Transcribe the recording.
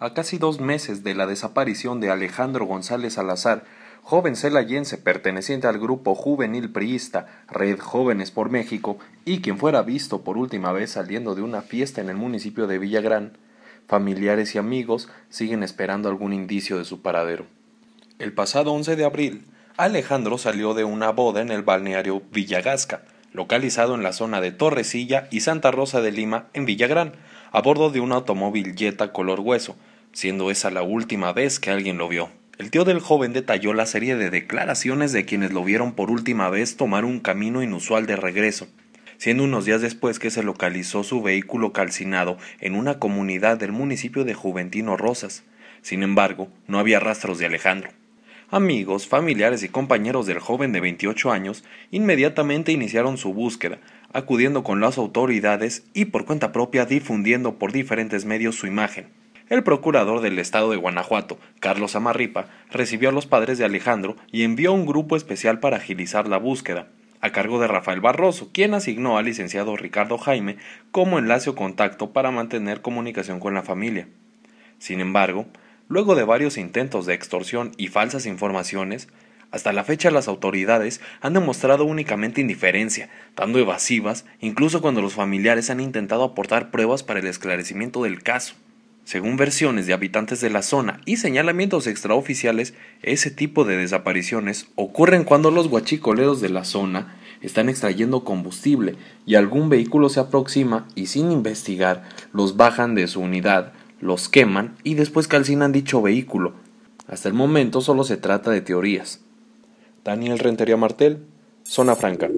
a casi dos meses de la desaparición de Alejandro González Salazar, joven celayense perteneciente al grupo juvenil priista Red Jóvenes por México y quien fuera visto por última vez saliendo de una fiesta en el municipio de Villagrán, familiares y amigos siguen esperando algún indicio de su paradero. El pasado 11 de abril, Alejandro salió de una boda en el balneario Villagasca, localizado en la zona de Torrecilla y Santa Rosa de Lima, en Villagrán, a bordo de un automóvil Jetta color hueso, siendo esa la última vez que alguien lo vio. El tío del joven detalló la serie de declaraciones de quienes lo vieron por última vez tomar un camino inusual de regreso, siendo unos días después que se localizó su vehículo calcinado en una comunidad del municipio de Juventino Rosas. Sin embargo, no había rastros de Alejandro. Amigos, familiares y compañeros del joven de 28 años inmediatamente iniciaron su búsqueda, acudiendo con las autoridades y por cuenta propia difundiendo por diferentes medios su imagen el procurador del estado de Guanajuato, Carlos Amarripa, recibió a los padres de Alejandro y envió un grupo especial para agilizar la búsqueda, a cargo de Rafael Barroso, quien asignó al licenciado Ricardo Jaime como enlace o contacto para mantener comunicación con la familia. Sin embargo, luego de varios intentos de extorsión y falsas informaciones, hasta la fecha las autoridades han demostrado únicamente indiferencia, dando evasivas, incluso cuando los familiares han intentado aportar pruebas para el esclarecimiento del caso. Según versiones de habitantes de la zona y señalamientos extraoficiales, ese tipo de desapariciones ocurren cuando los guachicoleros de la zona están extrayendo combustible y algún vehículo se aproxima y sin investigar los bajan de su unidad, los queman y después calcinan dicho vehículo. Hasta el momento solo se trata de teorías. Daniel Rentería Martel, Zona Franca.